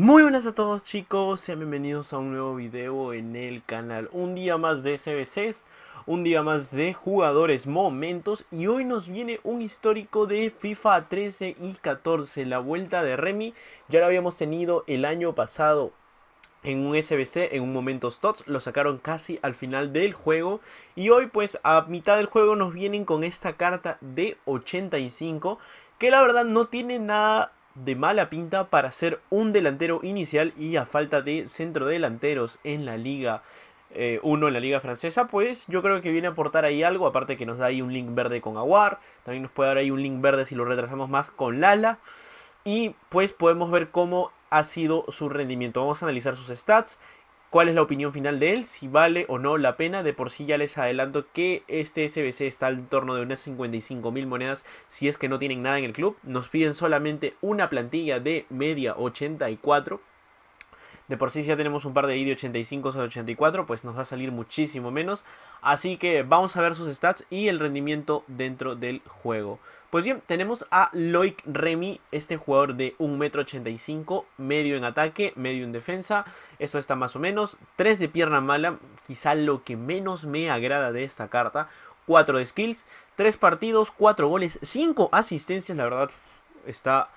Muy buenas a todos chicos, sean bienvenidos a un nuevo video en el canal Un día más de SBCs, un día más de jugadores momentos Y hoy nos viene un histórico de FIFA 13 y 14, la vuelta de Remy Ya lo habíamos tenido el año pasado en un SBC, en un momento Tots, lo sacaron casi al final del juego. Y hoy pues a mitad del juego nos vienen con esta carta de 85, que la verdad no tiene nada de mala pinta para ser un delantero inicial y a falta de centrodelanteros en la liga. 1 eh, en la liga francesa, pues yo creo que viene a aportar ahí algo, aparte que nos da ahí un link verde con Aguar, también nos puede dar ahí un link verde si lo retrasamos más con Lala, y pues podemos ver cómo ha sido su rendimiento. Vamos a analizar sus stats cuál es la opinión final de él, si vale o no la pena. De por sí ya les adelanto que este SBC está en torno de unas 55 mil monedas si es que no tienen nada en el club. Nos piden solamente una plantilla de media 84 de por sí ya tenemos un par de ID 85 o 84, pues nos va a salir muchísimo menos. Así que vamos a ver sus stats y el rendimiento dentro del juego. Pues bien, tenemos a Loic Remy, este jugador de 1,85m, medio en ataque, medio en defensa, Esto está más o menos, 3 de pierna mala, quizá lo que menos me agrada de esta carta, 4 de skills, 3 partidos, 4 goles, 5 asistencias, la verdad está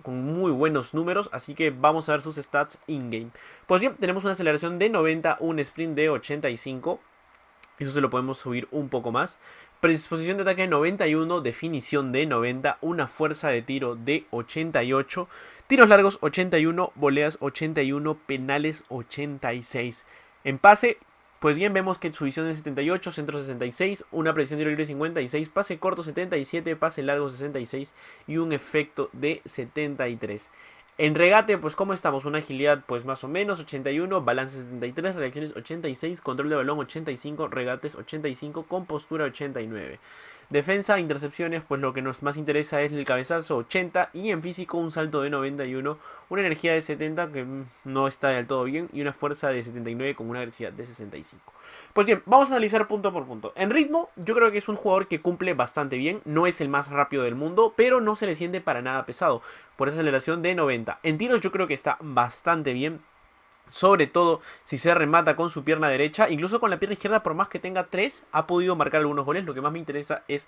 con muy buenos números, así que vamos a ver sus stats in-game. Pues bien, tenemos una aceleración de 90, un sprint de 85, eso se lo podemos subir un poco más. Predisposición de ataque de 91, definición de 90, una fuerza de tiro de 88, tiros largos 81, boleas 81, penales 86. En pase pues bien, vemos que su visión es 78, centro 66, una presión de libre 56, pase corto 77, pase largo 66 y un efecto de 73. En regate, pues cómo estamos, una agilidad pues más o menos 81, balance 73, reacciones 86, control de balón 85, regates 85, compostura 89. Defensa, intercepciones, pues lo que nos más interesa es el cabezazo 80 y en físico un salto de 91, una energía de 70 que mm, no está del todo bien y una fuerza de 79 con una agresividad de 65. Pues bien, vamos a analizar punto por punto. En ritmo, yo creo que es un jugador que cumple bastante bien, no es el más rápido del mundo, pero no se le siente para nada pesado por esa aceleración de 90. En tiros yo creo que está bastante bien sobre todo si se remata con su pierna derecha, incluso con la pierna izquierda, por más que tenga tres, ha podido marcar algunos goles. Lo que más me interesa es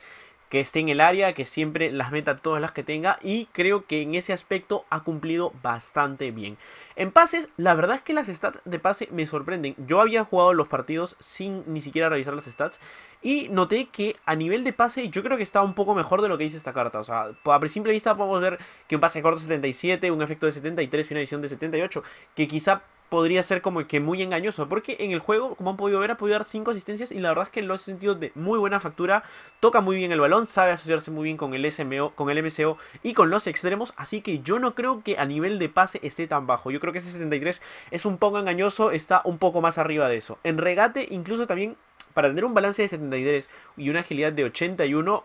que esté en el área, que siempre las meta todas las que tenga y creo que en ese aspecto ha cumplido bastante bien. En pases, la verdad es que las stats de pase me sorprenden. Yo había jugado los partidos sin ni siquiera revisar las stats y noté que a nivel de pase yo creo que está un poco mejor de lo que dice esta carta. O sea, a simple vista podemos ver que un pase corto 77, un efecto de 73 y una edición de 78, que quizá podría ser como que muy engañoso. Porque en el juego, como han podido ver, ha podido dar 5 asistencias y la verdad es que lo ha sentido de muy buena factura. Toca muy bien el balón, sabe asociarse muy bien con el SMO, con el MCO y con los extremos. Así que yo no creo que a nivel de pase esté tan bajo. Yo creo que ese 73 es un poco engañoso, está un poco más arriba de eso. En regate, incluso también para tener un balance de 73 y una agilidad de 81,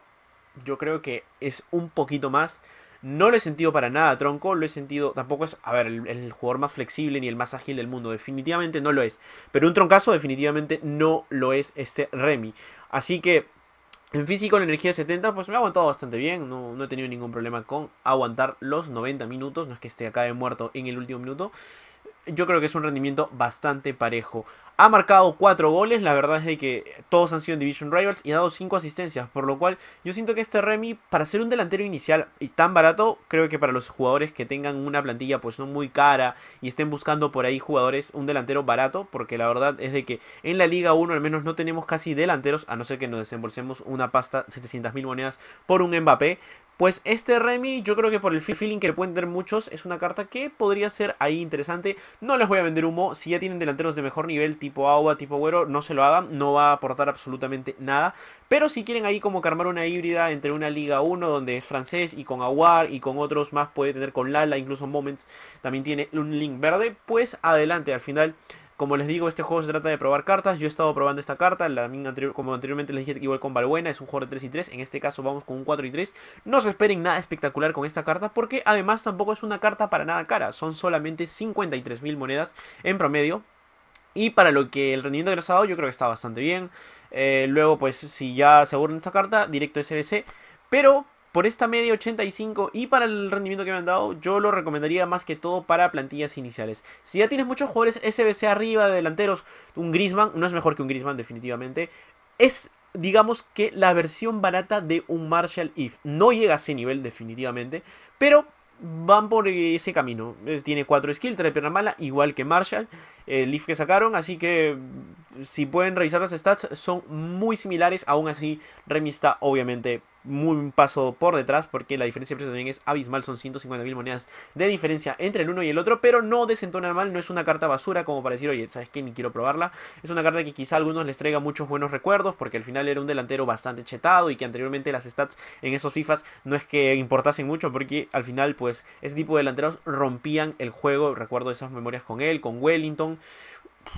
yo creo que es un poquito más. No lo he sentido para nada tronco, lo he sentido, tampoco es, a ver, el, jugador más flexible ni el más ágil del mundo, definitivamente no lo es. Pero un troncazo definitivamente no lo es este Remy. Así que en físico la energía 70 pues me ha aguantado bastante bien, no, no he tenido ningún problema con aguantar los 90 minutos, no es que esté acá de muerto en el último minuto yo creo que es un rendimiento bastante parejo. Ha marcado 4 goles, la verdad es de que todos han sido Division Rivals y ha dado 5 asistencias, por lo cual yo siento que este Remy, para ser un delantero inicial y tan barato, creo que para los jugadores que tengan una plantilla pues no muy cara y estén buscando por ahí jugadores, un delantero barato, porque la verdad es de que en la Liga 1 al menos no tenemos casi delanteros, a no ser que nos desembolsemos una pasta 700 mil monedas por un Mbappé, pues este Remy, yo creo que por el feeling que le pueden tener muchos, es una carta que podría ser ahí interesante. No les voy a vender humo, si ya tienen delanteros de mejor nivel, tipo agua, tipo güero, no se lo hagan, no va a aportar absolutamente nada. Pero si quieren ahí como que armar una híbrida entre una Liga 1 donde es francés y con Aguar y con otros más puede tener con Lala, incluso Moments también tiene un link verde, pues adelante, al final... Como les digo, este juego se trata de probar cartas. Yo he estado probando esta carta. La, como anteriormente les dije, igual con Balbuena. Es un juego de 3 y 3. En este caso vamos con un 4 y 3. No se esperen nada espectacular con esta carta. Porque además tampoco es una carta para nada cara. Son solamente 53.000 monedas en promedio. Y para lo que el rendimiento que nos ha dado, yo creo que está bastante bien. Eh, luego, pues, si ya se aburren esta carta, directo SBC. Pero por esta media 85 y para el rendimiento que me han dado, yo lo recomendaría más que todo para plantillas iniciales. Si ya tienes muchos jugadores SBC arriba, de delanteros, un Grisman, no es mejor que un Grisman definitivamente. Es digamos que la versión barata de un Marshall If. No llega a ese nivel definitivamente, pero van por ese camino. Tiene 4 skill, 3 pierna mala, igual que Marshall, el eh, Leaf que sacaron. Así que mm, si pueden revisar las stats, son muy similares. Aún así, remista obviamente muy un paso por detrás porque la diferencia de precio también es abismal, son 150.000 monedas de diferencia entre el uno y el otro, pero no desentona mal, no es una carta basura como para decir, oye, ¿sabes qué? Ni quiero probarla. Es una carta que quizá a algunos les traiga muchos buenos recuerdos porque al final era un delantero bastante chetado y que anteriormente las stats en esos FIFAs no es que importasen mucho porque al final pues ese tipo de delanteros rompían el juego, recuerdo esas memorias con él, con Wellington,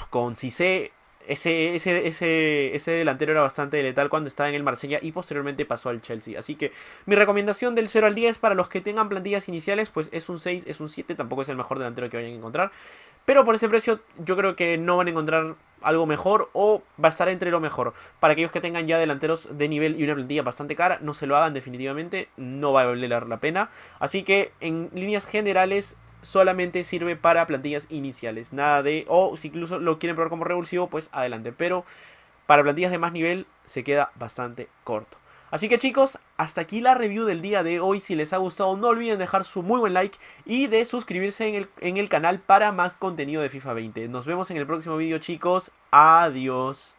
con Cissé, ese, ese, delantero era bastante letal cuando estaba en el Marsella y posteriormente pasó al Chelsea. Así que mi recomendación del 0 al 10 para los que tengan plantillas iniciales, pues es un 6, es un 7, tampoco es el mejor delantero que vayan a encontrar. Pero por ese precio yo creo que no van a encontrar algo mejor o va a estar entre lo mejor. Para aquellos que tengan ya delanteros de nivel y una plantilla bastante cara, no se lo hagan definitivamente, no va a valer la pena. Así que en líneas generales solamente sirve para plantillas iniciales. Nada de, o si incluso lo quieren probar como revulsivo, pues adelante. Pero para plantillas de más nivel se queda bastante corto. Así que chicos, hasta aquí la review del día de hoy. Si les ha gustado, no olviden dejar su muy buen like y de suscribirse en el, en el canal para más contenido de FIFA 20. Nos vemos en el próximo video chicos. Adiós.